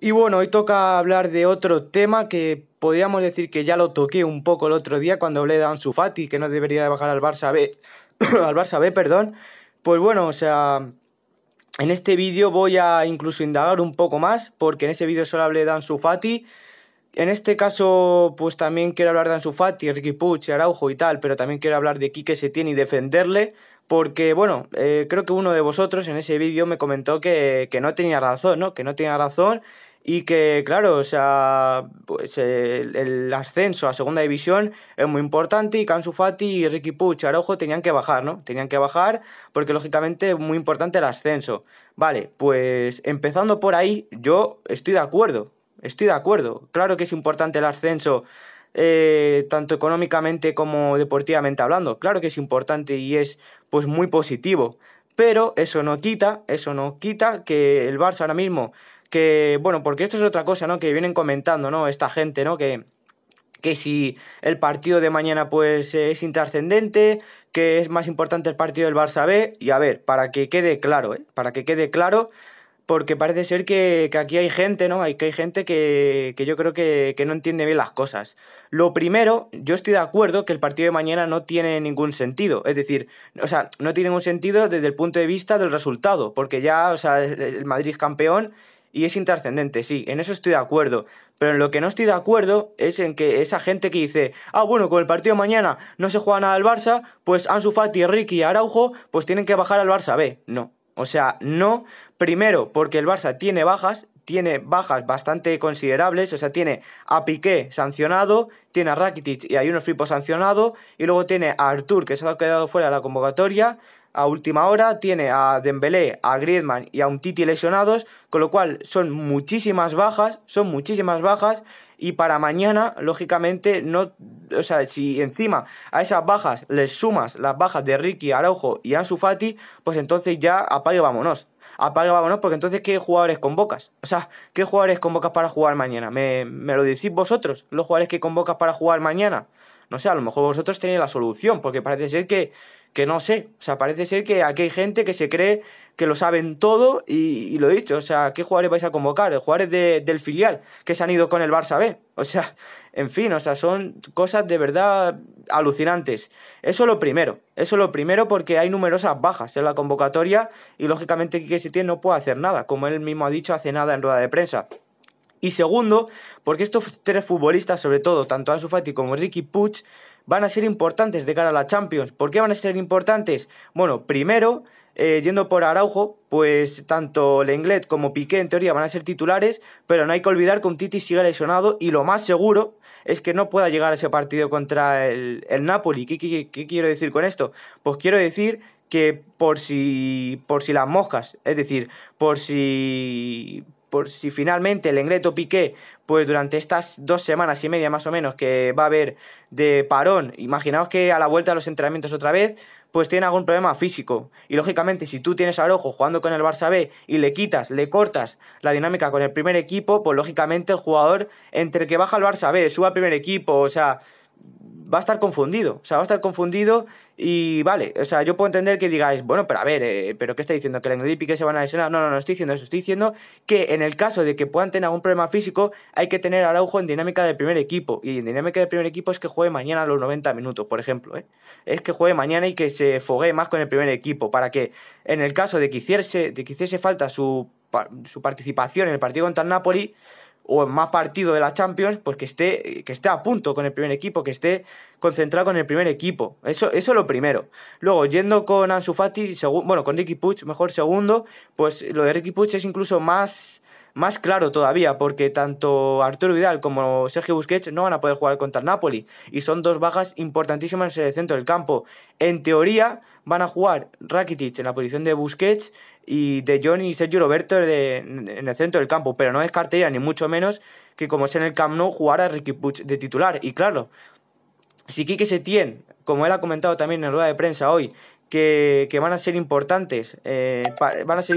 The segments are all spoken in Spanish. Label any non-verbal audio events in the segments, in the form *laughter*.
Y bueno, hoy toca hablar de otro tema que podríamos decir que ya lo toqué un poco el otro día cuando hablé de Ansu Fati, que no debería de bajar al Barça B, *coughs* al Barça B, perdón. Pues bueno, o sea, en este vídeo voy a incluso indagar un poco más, porque en ese vídeo solo hablé de Ansu Fati, en este caso, pues también quiero hablar de Ansu Fati, Ricky Puig, Araujo y tal, pero también quiero hablar de Quique tiene y defenderle, porque, bueno, eh, creo que uno de vosotros en ese vídeo me comentó que, no tenía razón, ¿no? Que no tenía razón y que, claro, o sea, pues el, ascenso a segunda división es muy importante y que Ansu Fati y Ricky Puig, Araujo tenían que bajar, ¿no? Tenían que bajar porque, lógicamente, es muy importante el ascenso. Vale, pues empezando por ahí, yo estoy de acuerdo estoy de acuerdo. Claro que es importante el ascenso, eh, tanto económicamente como deportivamente hablando. Claro que es importante y es pues muy positivo. Pero eso no quita, eso no quita que el Barça ahora mismo, que, bueno, porque esto es otra cosa, ¿no? Que vienen comentando, ¿no? Esta gente, ¿no? Que, que si el partido de mañana pues es intrascendente, que es más importante el partido del Barça B. Y a ver, para que quede claro, ¿eh? Para que quede claro, porque parece ser que, aquí hay gente, ¿no? Hay, que hay gente que, yo creo que, no entiende bien las cosas. Lo primero, yo estoy de acuerdo que el partido de mañana no tiene ningún sentido. Es decir, o sea, no tiene ningún sentido desde el punto de vista del resultado, porque ya, o sea, el Madrid es campeón y es intrascendente, sí, en eso estoy de acuerdo. Pero en lo que no estoy de acuerdo es en que esa gente que dice, ah, bueno, con el partido de mañana no se juega nada al Barça, pues Ansu Fati, Ricky y Araujo, pues tienen que bajar al Barça B. No. O sea, no, Primero, porque el Barça tiene bajas, tiene bajas bastante considerables, o sea, tiene a Piqué sancionado, tiene a Rakitic y hay unos flipos sancionado, y luego tiene a Artur, que se ha quedado fuera de la convocatoria, a última hora, tiene a Dembélé, a Griezmann y a un Titi lesionados, con lo cual son muchísimas bajas, son muchísimas bajas, y para mañana, lógicamente, no, o sea, si encima a esas bajas les sumas las bajas de Ricky, Araujo y Ansu Fati, pues entonces ya apague vámonos apaga, vámonos, porque entonces, ¿qué jugadores convocas? O sea, ¿qué jugadores convocas para jugar mañana? ¿Me, me lo decís vosotros? ¿Los jugadores que convocas para jugar mañana? no sé, a lo mejor vosotros tenéis la solución, porque parece ser que, que no sé, o sea, parece ser que aquí hay gente que se cree que lo saben todo y, lo he dicho, o sea, ¿qué jugadores vais a convocar? Jugadores de, del filial que se han ido con el Barça B, o sea, *laughs* en fin, o sea, son cosas de verdad alucinantes. Eso es lo primero, eso es lo primero porque hay numerosas bajas en la convocatoria y lógicamente Kike Setién no puede hacer nada, como él mismo ha dicho hace nada en rueda de prensa. Y segundo, porque estos tres futbolistas, sobre todo tanto Ansu como Ricky Puig, van a ser importantes de cara a la Champions. ¿Por qué van a ser importantes? Bueno, primero, eh, yendo por Araujo, pues tanto Lenglet como Piqué en teoría van a ser titulares, pero no hay que olvidar que un Titi sigue lesionado y lo más seguro es que no pueda llegar a ese partido contra el, Napoli. ¿Qué, quiero decir con esto? Pues quiero decir que por si, por si las moscas, es decir, por si, si finalmente el engreto Piqué, pues durante estas dos semanas y media más o menos que va a haber de parón, imaginaos que a la vuelta de los entrenamientos otra vez, pues tiene algún problema físico. Y lógicamente, si tú tienes a Arojo jugando con el Barça B y le quitas, le cortas la dinámica con el primer equipo, pues lógicamente el jugador, entre que baja al Barça B, suba al primer equipo, o sea, va a estar confundido, o sea, va a estar confundido y vale, o sea, yo puedo entender que digáis, bueno, pero a ver, eh, pero ¿qué está diciendo? ¿Que Lenglet y se van a lesionar? No, no, no estoy diciendo eso, estoy diciendo que en el caso de que puedan tener algún problema físico, hay que tener Araujo en dinámica del primer equipo, y en dinámica del primer equipo es que juegue mañana a los 90 minutos, por ejemplo, ¿eh? es que juegue mañana y que se fogue más con el primer equipo, para que en el caso de que hiciese, de hiciese falta su, su participación en el partido contra el Napoli, o en más partido de la Champions, pues que esté, que esté a punto con el primer equipo, que esté concentrado con el primer equipo. Eso, eso es lo primero. Luego, yendo con Ansu Fati, bueno, con Ricky Puig, mejor segundo, pues lo de Ricky Puig es incluso más, más claro todavía, porque tanto Arturo Vidal como Sergio Busquets no van a poder jugar contra el Napoli, y son dos bajas importantísimas en el centro del campo. En teoría, van a jugar Rakitic en la posición de Busquets y De Johnny y Sergio Roberto en el centro del campo, pero no es cartera ni mucho menos que como es en el Camp Nou jugar a Ricky Puig de titular. Y claro, si Quique Setién, como él ha comentado también en la rueda de prensa hoy, que, que van a ser importantes, eh, van, a ser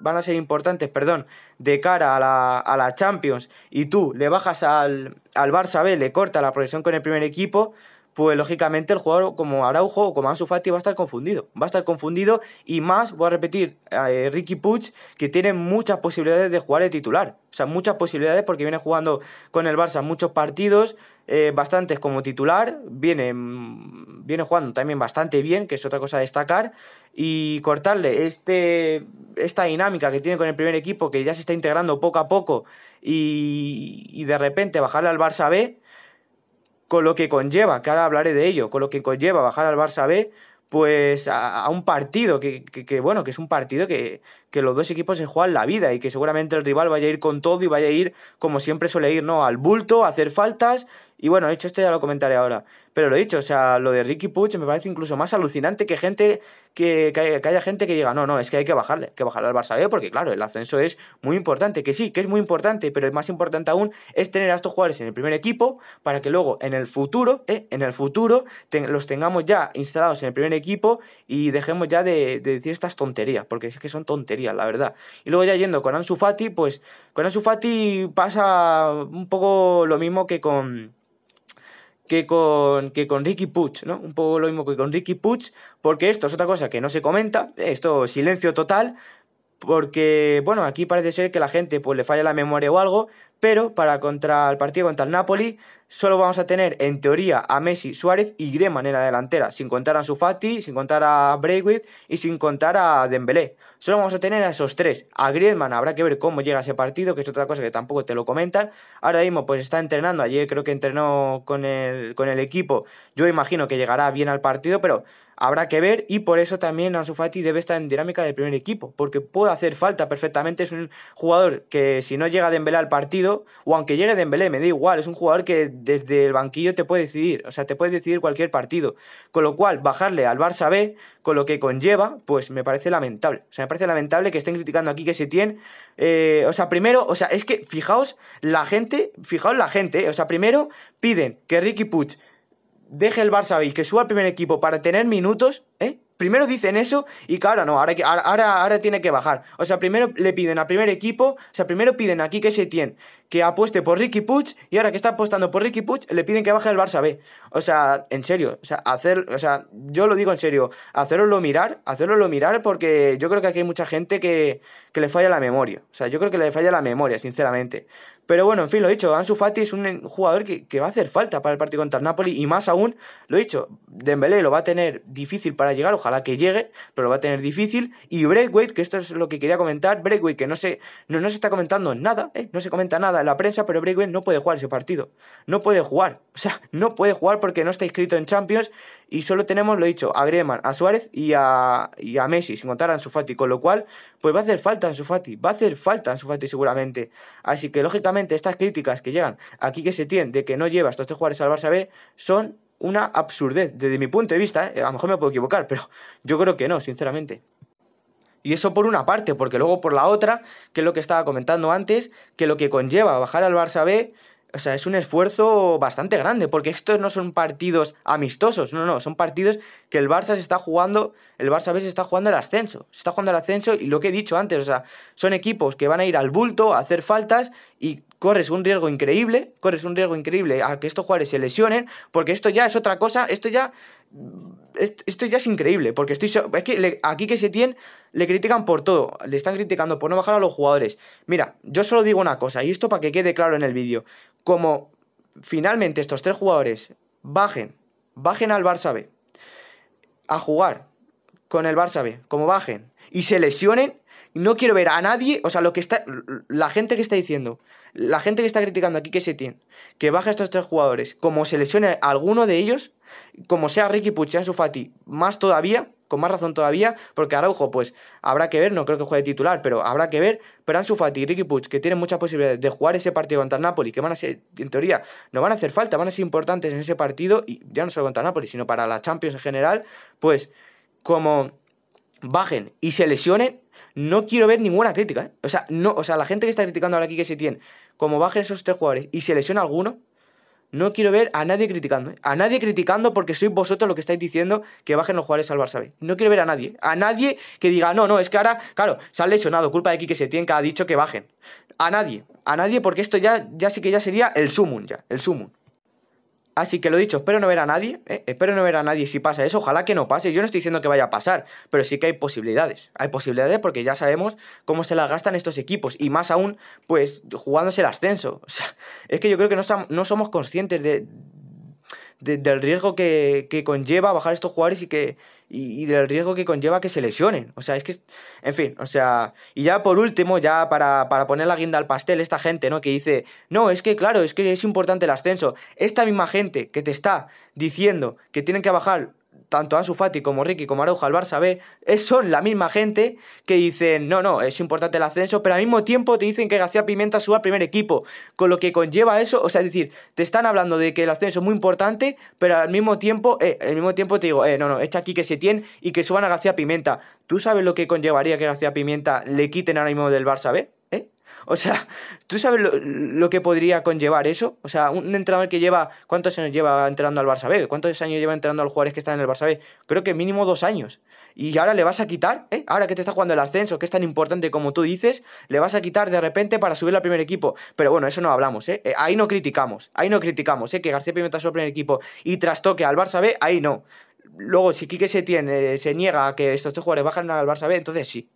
van a ser importantes, perdón, de cara a la, a la Champions, y tú le bajas al, al Barça B, le corta la progresión con el primer equipo, pues lógicamente el jugador como Araujo o como Ansu va a estar confundido. Va a estar confundido y más, voy a repetir, eh, Ricky Puig, que tiene muchas posibilidades de jugar de titular. O sea, muchas posibilidades porque viene jugando con el Barça muchos partidos, eh, bastantes como titular, viene, mm, viene jugando también bastante bien, que es otra cosa a destacar, y cortarle este, esta dinámica que tiene con el primer equipo, que ya se está integrando poco a poco, y de repente bajarle al Barça B con lo que conlleva, que ahora hablaré de ello, con lo que conlleva bajar al Barça B, pues a, un partido que, bueno, que es un partido que, que, los dos equipos se juegan la vida y que seguramente el rival vaya a ir con todo y vaya a ir como siempre suele ir, ¿no? Al bulto, a hacer faltas y bueno, hecho esto ya lo comentaré ahora. Pero lo he dicho, o sea, lo de Ricky Puig me parece incluso más alucinante que gente que, haya, gente que diga, no, no, es que hay que bajarle, que bajarle al Barça B, porque claro, el ascenso es muy importante, que sí, que es muy importante, pero más importante aún es tener a estos jugadores en el primer equipo para que luego en el futuro, eh, en el futuro, los tengamos ya instalados en el primer equipo y dejemos ya de, de, decir estas tonterías, porque es que son tonterías, la verdad. Y luego ya yendo con Ansu Fati, pues con Ansu Fati pasa un poco lo mismo que con que con, que con Ricky Puch, ¿no? Un poco lo mismo que con Ricky Puch, porque esto es otra cosa que no se comenta, esto silencio total, porque, bueno, aquí parece ser que la gente pues le falla la memoria o algo, pero para contra el partido contra el Napoli solo vamos a tener en teoría a Messi, Suárez y Griezmann en la delantera, sin contar a Sufati, sin contar a Braithwaite y sin contar a Dembélé. Solo vamos a tener a esos tres. A Griezmann habrá que ver cómo llega ese partido, que es otra cosa que tampoco te lo comentan. Ahora mismo pues está entrenando, ayer creo que entrenó con el, con el equipo. Yo imagino que llegará bien al partido, pero habrá que ver y por eso también a Fati debe estar en dinámica del primer equipo, porque puede hacer falta perfectamente, es un jugador que si no llega a Dembélé al partido o aunque llegue Dembélé, me da igual, es un jugador que desde el banquillo te puede decidir, o sea, te puede decidir cualquier partido. Con lo cual, bajarle al Barça B, con lo que conlleva, pues me parece lamentable. O sea, me parece lamentable que estén criticando aquí que se tienen, eh, o sea, primero, o sea, es que fijaos la gente, fijaos la gente, eh, o sea, primero piden que Ricky Puig deje el Barça B y que suba al primer equipo para tener minutos, ¿eh? primero dicen eso y claro, ahora no, ahora, ahora, ahora tiene que bajar. O sea, primero le piden al primer equipo, o sea, primero piden aquí que se tiene que apueste por Ricky Puch y ahora que está apostando por Ricky Puig, le piden que baje el Barça B. O sea, en serio, o sea, hacer, o sea, yo lo digo en serio, hacerlo mirar, hacerlo mirar porque yo creo que aquí hay mucha gente que, que le falla la memoria. O sea, yo creo que le falla la memoria, sinceramente. Pero bueno, en fin, lo dicho, Ansu Fati es un jugador que, va a hacer falta para el partido contra el Napoli y más aún, lo he dicho, Dembélé lo va a tener difícil para llegar, ojalá que llegue, pero lo va a tener difícil y Breakway, que esto es lo que quería comentar, Breakway que no se, no, está comentando nada, ¿eh? no se comenta nada en la prensa, pero Breakway no puede jugar ese partido, no puede jugar, o sea, no puede jugar porque no está inscrito en Champions y solo tenemos, lo dicho, a Greman, a Suárez y a, y a Messi, sin contar a Ansu Con lo cual, pues va a hacer falta Ansu Fati, va a hacer falta Ansu Fati seguramente. Así que, lógicamente, estas críticas que llegan aquí que se tienen de que no lleva a estos tres jugadores al Barça B son una absurdez, desde mi punto de vista. Eh, a lo mejor me puedo equivocar, *laughs* pero yo creo que no, sinceramente. Y eso por una parte, porque luego por la otra, que es lo que estaba comentando antes, que lo que conlleva bajar al Barça B o sea, es un esfuerzo bastante grande, porque estos no son partidos amistosos, no, no, son partidos que el Barça se está jugando, el Barça a se está jugando el ascenso, se está jugando el ascenso y lo que he dicho antes, o sea, son equipos que van a ir al bulto, a hacer faltas y corres un riesgo increíble, corres un riesgo increíble a que estos jugadores se lesionen, porque esto ya es otra cosa, esto ya esto, ya es increíble, porque estoy que aquí que se tienen le critican por todo, le están criticando por no bajar a los jugadores. Mira, yo solo digo una cosa, y esto para que quede claro en el vídeo como finalmente estos tres jugadores bajen, bajen al Barça a jugar con el Barça B, como bajen, y se lesionen, no quiero ver a nadie, o sea, lo que está, la gente que está diciendo, la gente que está criticando aquí que se tiene, que baje estos tres jugadores, como se lesione a alguno de ellos, como sea Ricky Puch, su Fati, más todavía, con más razón todavía, porque Araujo, pues habrá que ver, no creo que juegue titular, pero habrá que ver. Pero Ansu Fati y Ricky Puig, que tienen muchas posibilidades de jugar ese partido contra el Napoli, que van a ser, en teoría, no van a hacer falta, van a ser importantes en ese partido, y ya no solo contra el Napoli, sino para la Champions en general, pues como bajen y se lesionen, no quiero ver ninguna crítica. ¿eh? O, sea, no, o sea, la gente que está criticando ahora aquí que se tiene, como bajen esos tres jugadores y se lesiona alguno, no quiero ver a nadie criticando, ¿eh? a nadie criticando porque sois vosotros los que estáis diciendo que bajen los jugadores al Barça No quiero ver a nadie, a nadie que diga, no, no, es que ahora, claro, se han lesionado, culpa de se Setién que ha dicho que bajen. A nadie, a nadie porque esto ya, ya sí que ya sería el sumum, ya, el sumum. Así que lo he dicho, espero no ver a nadie, ¿eh? espero no ver a nadie si pasa eso, ojalá que no pase, yo no estoy diciendo que vaya a pasar, pero sí que hay posibilidades, hay posibilidades porque ya sabemos cómo se las gastan estos equipos y más aún, pues jugándose el ascenso, *laughs* o sea, es que yo creo que no somos conscientes de, del riesgo que, conlleva bajar estos jugadores y que y, del riesgo que conlleva que se lesionen. O sea, es que, en fin, o sea, y ya por último, ya para, para poner la guinda al pastel, esta gente, ¿no? Que dice, no, es que claro, es que es importante el ascenso. Esta misma gente que te está diciendo que tienen que bajar tanto a Fati como Ricky como Araujo al Barça B, es, son la misma gente que dicen, no, no, es importante el ascenso, pero al mismo tiempo te dicen que García Pimenta suba al primer equipo, con lo que conlleva eso, o sea, es decir, te están hablando de que el ascenso es muy importante, pero al mismo tiempo, eh, mismo tiempo te digo, eh, no, no, echa aquí que se tiene y que suban a García Pimenta. ¿Tú sabes lo que conllevaría que García Pimenta le quiten ahora mismo del Barça B? O sea, ¿tú sabes lo, que podría conllevar eso? O sea, un entrenador que lleva. ¿Cuántos años lleva entrenando al Barça B? ¿Cuántos años lleva entrenando a los jugadores que están en el Barça B? Creo que mínimo dos años. Y ahora le vas a quitar, ¿eh? Ahora que te está jugando el ascenso, que es tan importante como tú dices, le vas a quitar de repente para subir al primer equipo. Pero bueno, eso no hablamos, ¿eh? eh ahí no criticamos, ahí no criticamos, ¿eh? Que García Pimenta suba al primer equipo y trastoque al Barça B, ahí no. Luego, si Quique se se niega a que estos tres jugadores bajen al Barça B, entonces sí.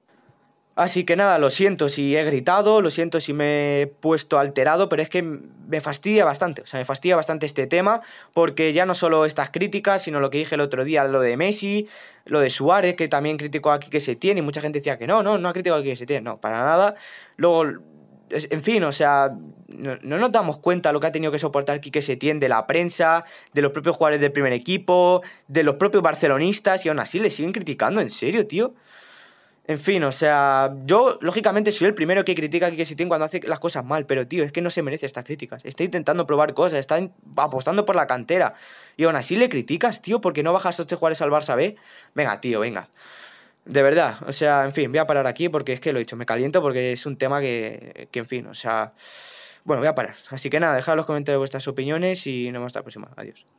Así que nada, lo siento si he gritado, lo siento si me he puesto alterado, pero es que me fastidia bastante, o sea, me fastidia bastante este tema, porque ya no solo estas críticas, sino lo que dije el otro día, lo de Messi, lo de Suárez, que también criticó aquí que se tiene, y mucha gente decía que no, no, no ha criticado aquí que se no, para nada. Luego, en fin, o sea, no, nos damos cuenta lo que ha tenido que soportar que se de la prensa, de los propios jugadores del primer equipo, de los propios barcelonistas, y aún así le siguen criticando, en serio, tío. En fin, o sea, yo lógicamente soy el primero que critica a Kike Setién cuando hace las cosas mal, pero tío, es que no se merece estas críticas. Está intentando probar cosas, está apostando por la cantera. Y aún así le criticas, tío, porque no bajas 8 jugadores al Barça B. Venga, tío, venga. De verdad, o sea, en fin, voy a parar aquí porque es que lo he dicho, me caliento porque es un tema que, que en fin, o sea... Bueno, voy a parar. Así que nada, dejad los comentarios vuestras opiniones y nos vemos la próxima. Adiós.